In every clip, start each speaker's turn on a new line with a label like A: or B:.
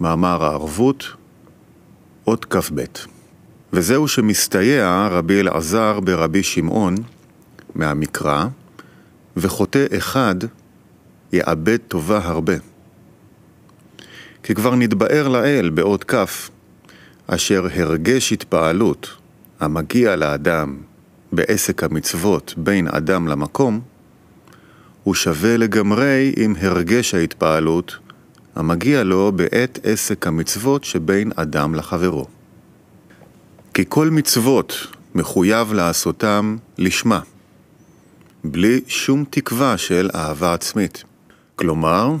A: מאמר הערבות, אות כ"ב. וזהו שמסתייע רבי אלעזר ברבי שמעון מהמקרא, וחוטא אחד יאבד טובה הרבה. כי כבר נתבאר לאל באות כ', אשר הרגש התפעלות המגיע לאדם בעסק המצוות בין אדם למקום, הוא שווה לגמרי עם הרגש ההתפעלות המגיע לו בעת עסק המצוות שבין אדם לחברו. כי כל מצוות מחויב לעשותם לשמה, בלי שום תקווה של אהבה עצמית. כלומר,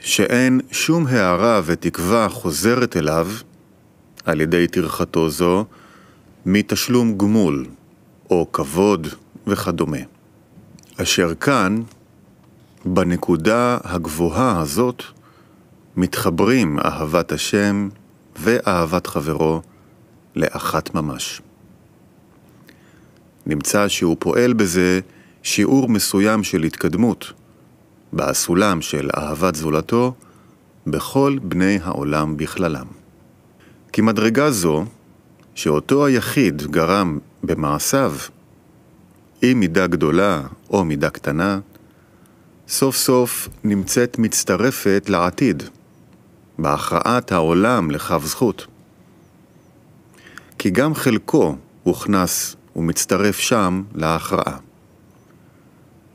A: שאין שום הערה ותקווה חוזרת אליו, על ידי טרחתו זו, מתשלום גמול, או כבוד וכדומה. אשר כאן, בנקודה הגבוהה הזאת, מתחברים אהבת השם ואהבת חברו לאחת ממש. נמצא שהוא פועל בזה שיעור מסוים של התקדמות באסולם של אהבת זולתו בכל בני העולם בכללם. כי מדרגה זו, שאותו היחיד גרם במעשיו, אם מידה גדולה או מידה קטנה, סוף סוף נמצאת מצטרפת לעתיד. בהכרעת העולם לכף זכות. כי גם חלקו הוכנס ומצטרף שם להכרעה.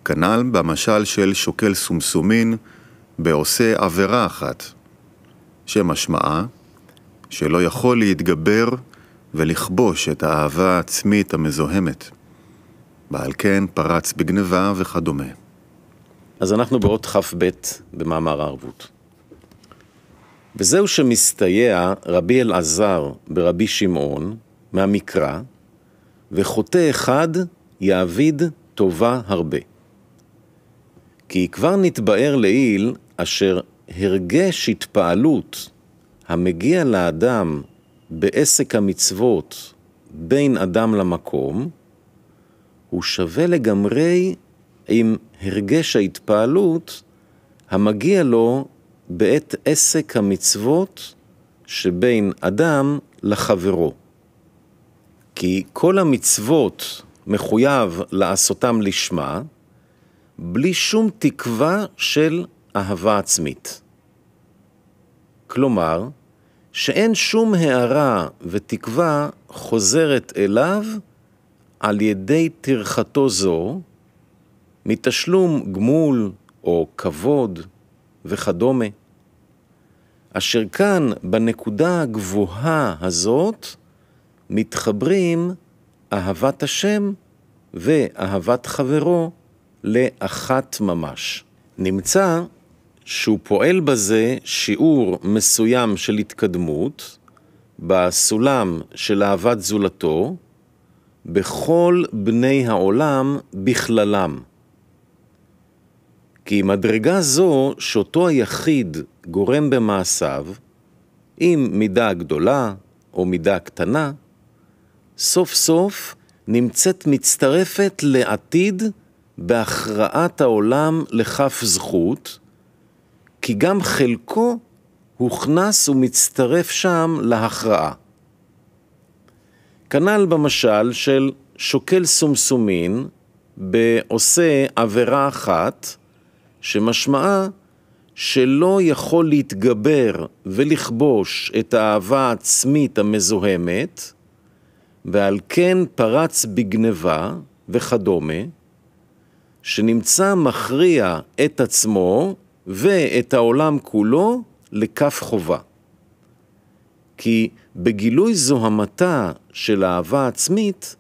A: כנ"ל במשל של שוקל סומסומין בעושה עבירה אחת, שמשמעה שלא יכול להתגבר ולכבוש את האהבה העצמית המזוהמת. ועל כן פרץ בגניבה וכדומה. אז אנחנו באות כ"ב במאמר הערבות. וזהו
B: שמסתייע רבי אלעזר ברבי שמעון מהמקרא, וחוטא אחד יעביד טובה הרבה. כי כבר נתבאר לעיל אשר הרגש התפעלות המגיע לאדם בעסק המצוות בין אדם למקום, הוא שווה לגמרי עם הרגש ההתפעלות המגיע לו בעת עסק המצוות שבין אדם לחברו. כי כל המצוות מחויב לעשותם לשמה, בלי שום תקווה של אהבה עצמית. כלומר, שאין שום הערה ותקווה חוזרת אליו על ידי טרחתו זו, מתשלום גמול או כבוד, וכדומה. אשר כאן, בנקודה הגבוהה הזאת, מתחברים אהבת השם ואהבת חברו לאחת ממש. נמצא שהוא פועל בזה שיעור מסוים של התקדמות בסולם של אהבת זולתו בכל בני העולם בכללם. כי מדרגה זו שאותו היחיד גורם במעשיו, עם מידה גדולה או מידה קטנה, סוף סוף נמצאת מצטרפת לעתיד בהכרעת העולם לכף זכות, כי גם חלקו הוכנס ומצטרף שם להכרעה. כנ"ל במשל של שוקל סומסומין בעושה עבירה אחת, שמשמעה שלא יכול להתגבר ולכבוש את האהבה העצמית המזוהמת, ועל כן פרץ בגניבה וכדומה, שנמצא מכריע את עצמו ואת העולם כולו לכף חובה. כי בגילוי זוהמתה של אהבה עצמית,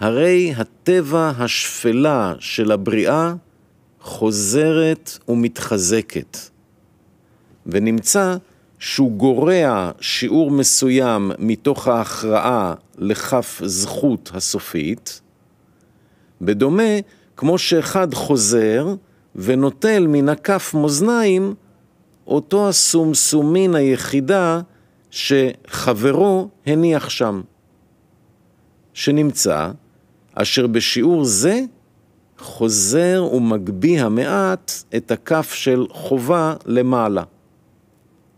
B: הרי הטבע השפלה של הבריאה חוזרת ומתחזקת. ונמצא שהוא גורע שיעור מסוים מתוך ההכרעה לכף זכות הסופית, בדומה כמו שאחד חוזר ונוטל מן הכף מאזניים אותו הסומסומין היחידה שחברו הניח שם, שנמצא אשר בשיעור זה חוזר ומגביה מעט את הכף של חובה למעלה,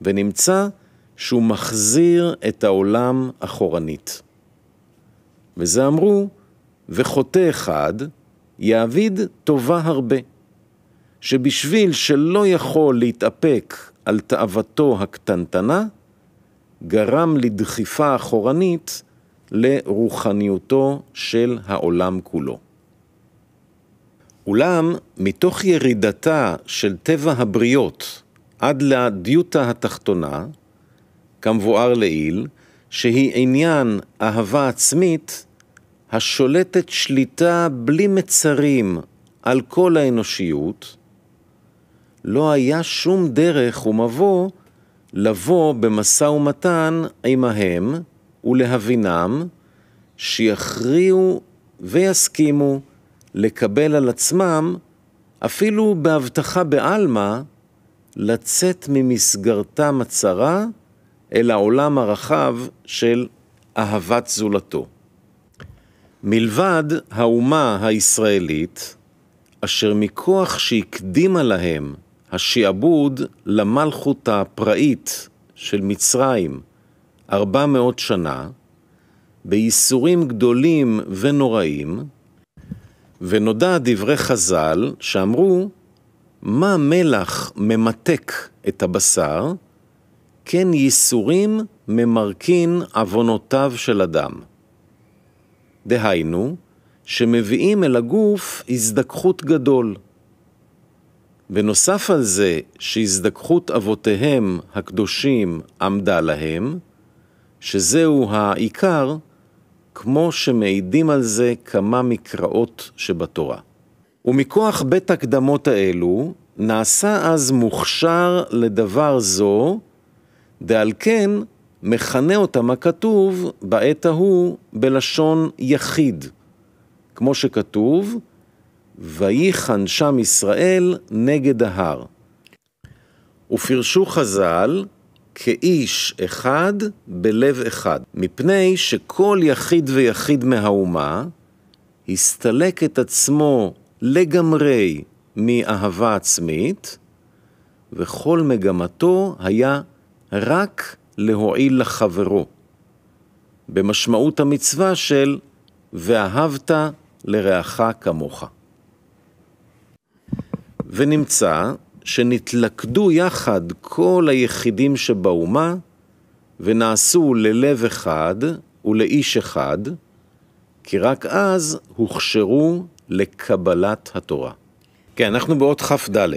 B: ונמצא שהוא מחזיר את העולם אחורנית. וזה אמרו, וחוטא אחד יעביד טובה הרבה, שבשביל שלא יכול להתאפק על תאוותו הקטנטנה, גרם לדחיפה אחורנית לרוחניותו של העולם כולו. אולם, מתוך ירידתה של טבע הבריות עד לדיוטה התחתונה, כמבואר לעיל, שהיא עניין אהבה עצמית, השולטת שליטה בלי מצרים על כל האנושיות, לא היה שום דרך ומבוא לבוא במשא ומתן עמהם ולהבינם, שיכריעו ויסכימו לקבל על עצמם, אפילו בהבטחה בעלמא, לצאת ממסגרתם הצרה אל העולם הרחב של אהבת זולתו. מלבד האומה הישראלית, אשר מכוח שהקדימה להם השעבוד למלכות הפראית של מצרים מאות שנה, בייסורים גדולים ונוראים, ונודע דברי חז"ל שאמרו, מה מלח ממתק את הבשר, כן ייסורים ממרקין עוונותיו של אדם. דהיינו, שמביאים אל הגוף הזדככות גדול. בנוסף על זה שהזדככות אבותיהם הקדושים עמדה להם, שזהו העיקר, כמו שמעידים על זה כמה מקראות שבתורה. ומכוח בית הקדמות האלו, נעשה אז מוכשר לדבר זו, דעל כן מכנה אותם הכתוב בעת ההוא בלשון יחיד, כמו שכתוב, ויחן שם ישראל נגד ההר. ופרשו חז"ל, כאיש אחד בלב אחד, מפני שכל יחיד ויחיד מהאומה הסתלק את עצמו לגמרי מאהבה עצמית, וכל מגמתו היה רק להועיל לחברו, במשמעות המצווה של ואהבת לרעך כמוך. ונמצא שנתלכדו יחד כל היחידים שבאומה, ונעשו ללב אחד ולאיש אחד, כי רק אז הוכשרו לקבלת התורה. כן, אנחנו באות כ"ד.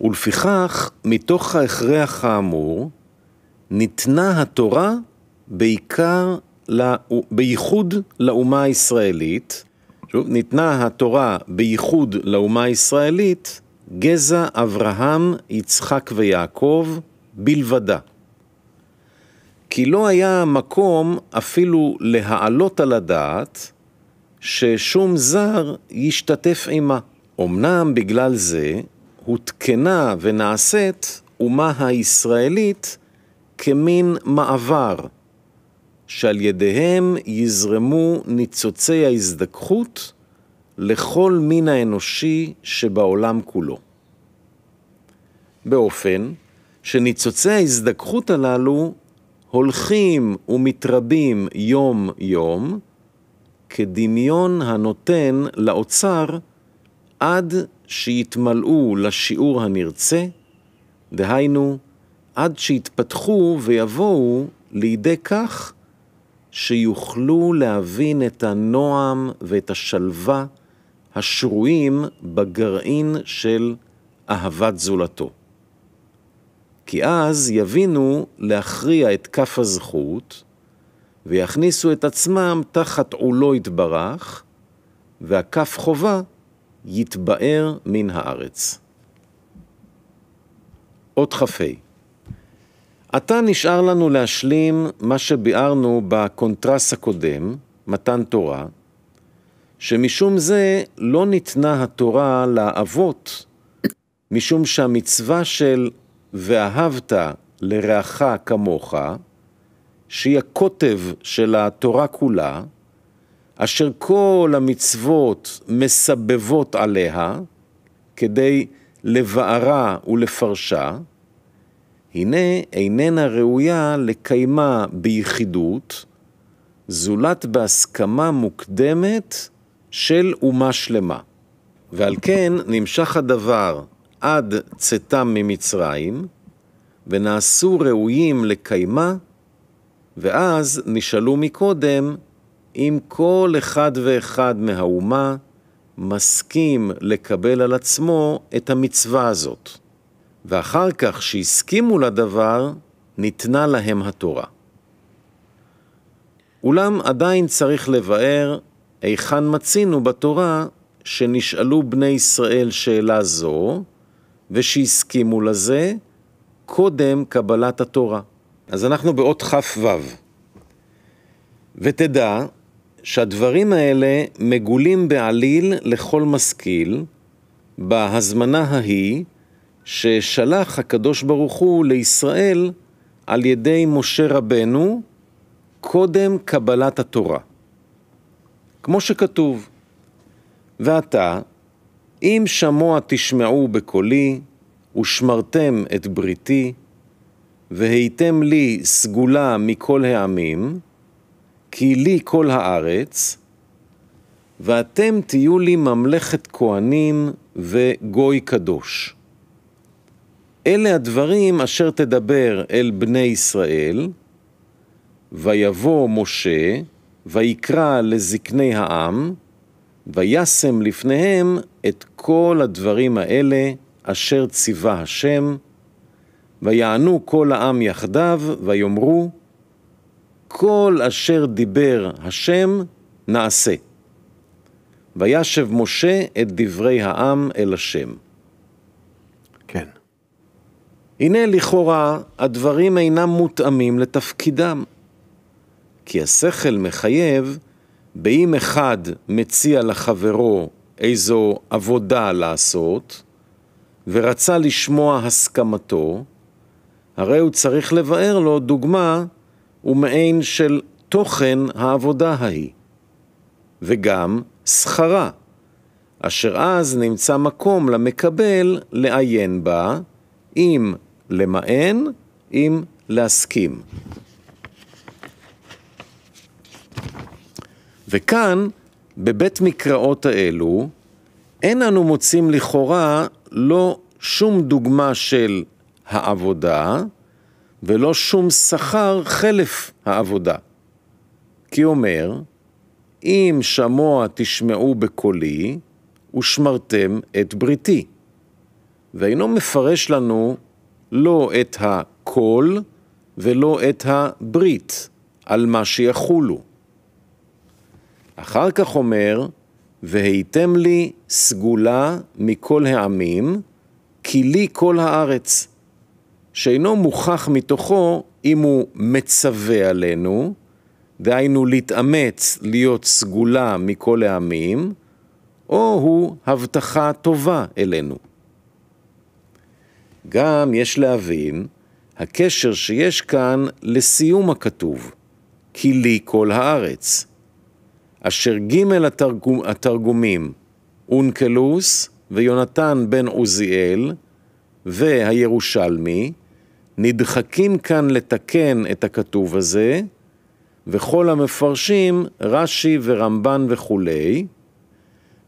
B: ולפיכך, מתוך ההכרח האמור, ניתנה התורה בעיקר, לא, בייחוד לאומה הישראלית. שוב, ניתנה התורה בייחוד לאומה הישראלית, גזע אברהם, יצחק ויעקב בלבדה. כי לא היה מקום אפילו להעלות על הדעת ששום זר ישתתף עימה. אמנם בגלל זה הותקנה ונעשית אומה הישראלית כמין מעבר, שעל ידיהם יזרמו ניצוצי ההזדככות לכל מין האנושי שבעולם כולו. באופן שניצוצי ההזדככות הללו הולכים ומתרבים יום-יום, כדמיון הנותן לאוצר עד שיתמלאו לשיעור הנרצה, דהיינו, עד שיתפתחו ויבואו לידי כך שיוכלו להבין את הנועם ואת השלווה השרויים בגרעין של אהבת זולתו. כי אז יבינו להכריע את כף הזכות ויכניסו את עצמם תחת עולו יתברך, והכף חובה יתבאר מן הארץ. עוד כ"ה עתה נשאר לנו להשלים מה שביארנו בקונטרס הקודם, מתן תורה, שמשום זה לא ניתנה התורה לאבות, משום שהמצווה של ואהבת לרעך כמוך, שהיא הקוטב של התורה כולה, אשר כל המצוות מסבבות עליה, כדי לבערה ולפרשה, הנה איננה ראויה לקיימה ביחידות, זולת בהסכמה מוקדמת של אומה שלמה. ועל כן נמשך הדבר עד צאתם ממצרים, ונעשו ראויים לקיימה, ואז נשאלו מקודם אם כל אחד ואחד מהאומה מסכים לקבל על עצמו את המצווה הזאת. ואחר כך שהסכימו לדבר, ניתנה להם התורה. אולם עדיין צריך לבאר היכן מצינו בתורה שנשאלו בני ישראל שאלה זו, ושהסכימו לזה קודם קבלת התורה. אז אנחנו באות כ"ו. ותדע שהדברים האלה מגולים בעליל לכל משכיל בהזמנה ההיא ששלח הקדוש ברוך הוא לישראל על ידי משה רבנו קודם קבלת התורה. כמו שכתוב. ועתה, אם שמוע תשמעו בקולי, ושמרתם את בריתי, והייתם לי סגולה מכל העמים, כי לי כל הארץ, ואתם תהיו לי ממלכת כהנים וגוי קדוש. אלה הדברים אשר תדבר אל בני ישראל, ויבוא משה, ויקרא לזקני העם, וישם לפניהם את כל הדברים האלה אשר ציווה השם, ויענו כל העם יחדיו, ויאמרו, כל אשר דיבר השם נעשה. וישב משה את דברי העם אל השם. כן. הנה לכאורה הדברים אינם מותאמים לתפקידם. כי השכל מחייב באם אחד מציע לחברו איזו עבודה לעשות, ורצה לשמוע הסכמתו, הרי הוא צריך לבאר לו דוגמה ומעין של תוכן העבודה ההיא, וגם שכרה, אשר אז נמצא מקום למקבל לעיין בה, אם למען, אם להסכים. וכאן, בבית מקראות האלו, אין אנו מוצאים לכאורה לא שום דוגמה של העבודה, ולא שום שכר חלף העבודה. כי אומר, אם שמוע תשמעו בקולי, ושמרתם את בריתי. ואינו מפרש לנו לא את הקול ולא את הברית, על מה שיחולו. אחר כך אומר, והייתם לי סגולה מכל העמים, כי לי כל הארץ, שאינו מוכח מתוכו אם הוא מצווה עלינו, דהיינו להתאמץ להיות סגולה מכל העמים, או הוא הבטחה טובה אלינו. גם יש להבין הקשר שיש כאן לסיום הכתוב, כי לי כל הארץ. אשר ג' התרגום, התרגומים אונקלוס ויונתן בן עוזיאל והירושלמי נדחקים כאן לתקן את הכתוב הזה, וכל המפרשים, רש"י ורמב"ן וכולי,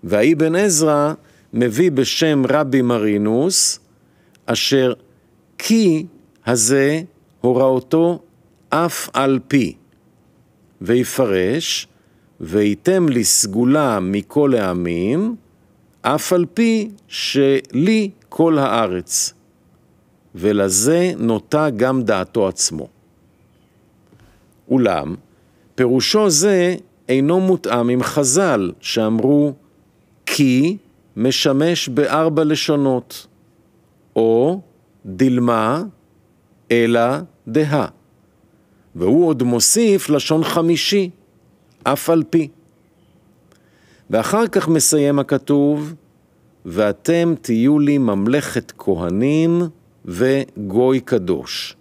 B: והאיבן עזרא מביא בשם רבי מרינוס, אשר כי הזה הוראותו אף על פי, ויפרש והייתם לי סגולה מכל העמים, אף על פי שלי כל הארץ. ולזה נוטה גם דעתו עצמו. אולם, פירושו זה אינו מותאם עם חז"ל, שאמרו כי משמש בארבע לשונות, או דילמה אלא דהה. והוא עוד מוסיף לשון חמישי, אף על פי. ואחר כך מסיים הכתוב, ואתם תהיו לי ממלכת כהנים וגוי קדוש.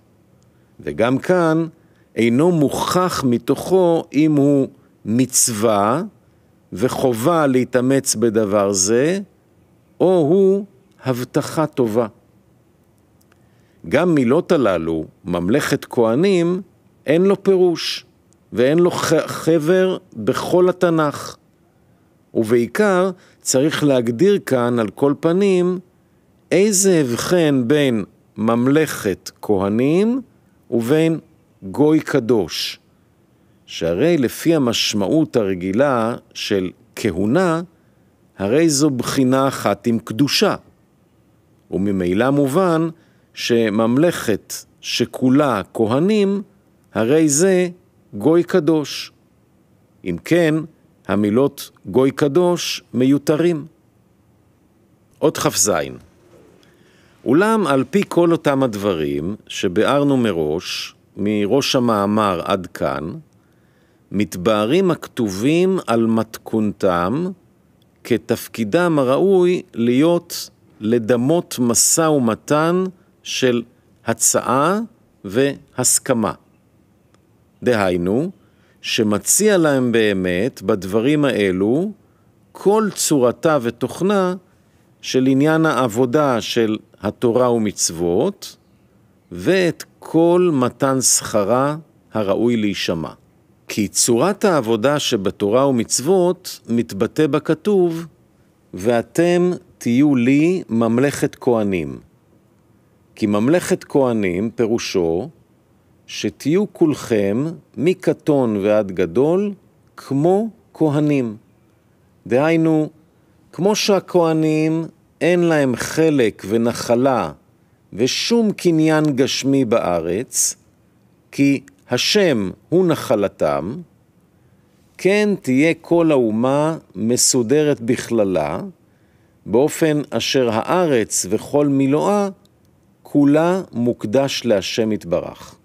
B: וגם כאן אינו מוכח מתוכו אם הוא מצווה וחובה להתאמץ בדבר זה, או הוא הבטחה טובה. גם מילות הללו, ממלכת כהנים, אין לו פירוש. ואין לו חבר בכל התנ"ך. ובעיקר, צריך להגדיר כאן, על כל פנים, איזה הבחן בין ממלכת כהנים ובין גוי קדוש. שהרי לפי המשמעות הרגילה של כהונה, הרי זו בחינה אחת עם קדושה. וממילא מובן שממלכת שכולה כהנים, הרי זה גוי קדוש. אם כן, המילות גוי קדוש מיותרים. עוד כ"ז אולם על פי כל אותם הדברים שביארנו מראש, מראש המאמר עד כאן, מתבארים הכתובים על מתכונתם כתפקידם הראוי להיות לדמות משא ומתן של הצעה והסכמה. דהיינו, שמציע להם באמת בדברים האלו כל צורתה ותוכנה של עניין העבודה של התורה ומצוות, ואת כל מתן שכרה הראוי להישמע. כי צורת העבודה שבתורה ומצוות מתבטא בכתוב, ואתם תהיו לי ממלכת כהנים. כי ממלכת כהנים פירושו שתהיו כולכם, מקטון ועד גדול, כמו כהנים. דהיינו, כמו שהכהנים אין להם חלק ונחלה ושום קניין גשמי בארץ, כי השם הוא נחלתם, כן תהיה כל האומה מסודרת בכללה, באופן אשר הארץ וכל מילואה כולה מוקדש להשם יתברך.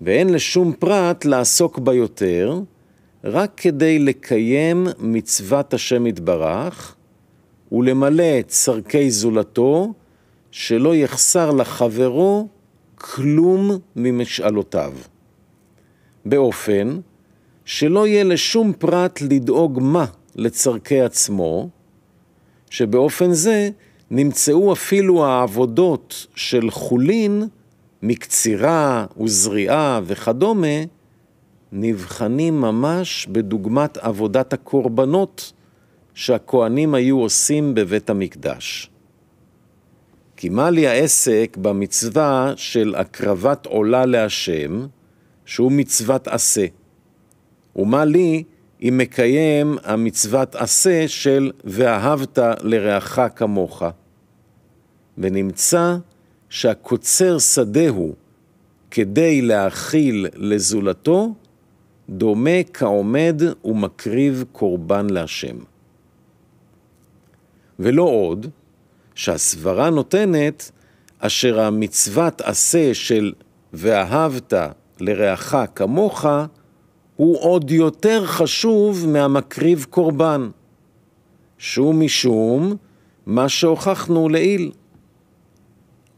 B: ואין לשום פרט לעסוק בה יותר, רק כדי לקיים מצוות השם יתברך ולמלא את צורכי זולתו, שלא יחסר לחברו כלום ממשאלותיו. באופן שלא יהיה לשום פרט לדאוג מה לצורכי עצמו, שבאופן זה נמצאו אפילו העבודות של חולין מקצירה וזריעה וכדומה, נבחנים ממש בדוגמת עבודת הקורבנות שהכוהנים היו עושים בבית המקדש. כי מה לי העסק במצווה של הקרבת עולה להשם, שהוא מצוות עשה? ומה לי אם מקיים המצוות עשה של ואהבת לרעך כמוך? ונמצא שהקוצר שדהו כדי להאכיל לזולתו, דומה כעומד ומקריב קורבן להשם. ולא עוד, שהסברה נותנת אשר המצוות עשה של ואהבת לרעך כמוך, הוא עוד יותר חשוב מהמקריב קורבן. שהוא משום מה שהוכחנו לעיל,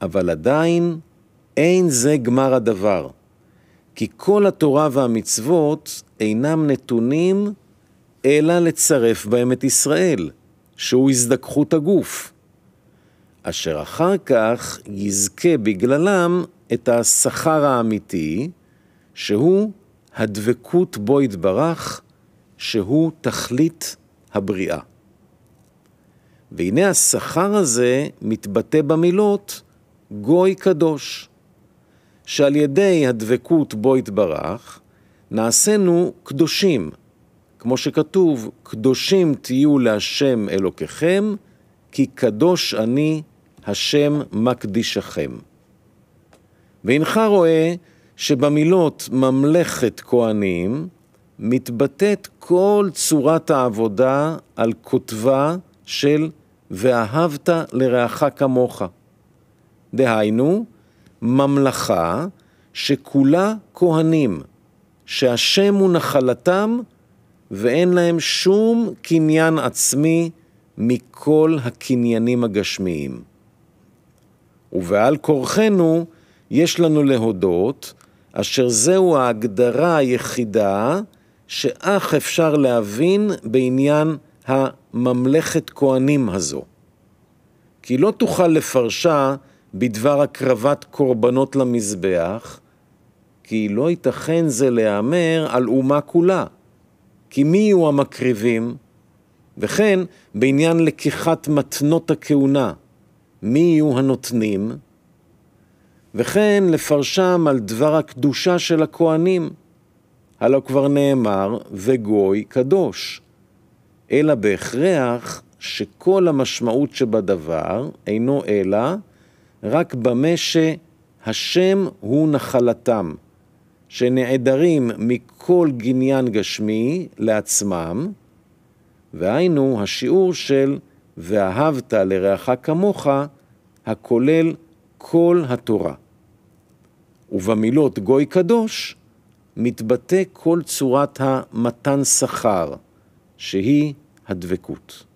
B: אבל עדיין אין זה גמר הדבר, כי כל התורה והמצוות אינם נתונים אלא לצרף בהם את ישראל, שהוא הזדככות הגוף, אשר אחר כך יזכה בגללם את השכר האמיתי, שהוא הדבקות בו יתברך, שהוא תכלית הבריאה. והנה השכר הזה מתבטא במילות גוי קדוש, שעל ידי הדבקות בו יתברך, נעשינו קדושים, כמו שכתוב, קדושים תהיו להשם אלוקיכם, כי קדוש אני השם מקדישכם. והנך רואה שבמילות ממלכת כהנים מתבטאת כל צורת העבודה על כותבה של ואהבת לרעך כמוך. דהיינו, ממלכה שכולה כהנים, שהשם הוא נחלתם ואין להם שום קניין עצמי מכל הקניינים הגשמיים. ובעל כורחנו יש לנו להודות, אשר זהו ההגדרה היחידה שאך אפשר להבין בעניין הממלכת כהנים הזו. כי לא תוכל לפרשה בדבר הקרבת קורבנות למזבח, כי לא ייתכן זה להמר על אומה כולה. כי מי יהיו המקריבים? וכן, בעניין לקיחת מתנות הכהונה, מי יהיו הנותנים? וכן, לפרשם על דבר הקדושה של הכהנים. הלא כבר נאמר, וגוי קדוש. אלא בהכרח שכל המשמעות שבדבר אינו אלא רק במה שהשם הוא נחלתם, שנעדרים מכל גניין גשמי לעצמם, והיינו השיעור של ואהבת לרעך כמוך, הכולל כל התורה. ובמילות גוי קדוש מתבטא כל צורת המתן שכר, שהיא הדבקות.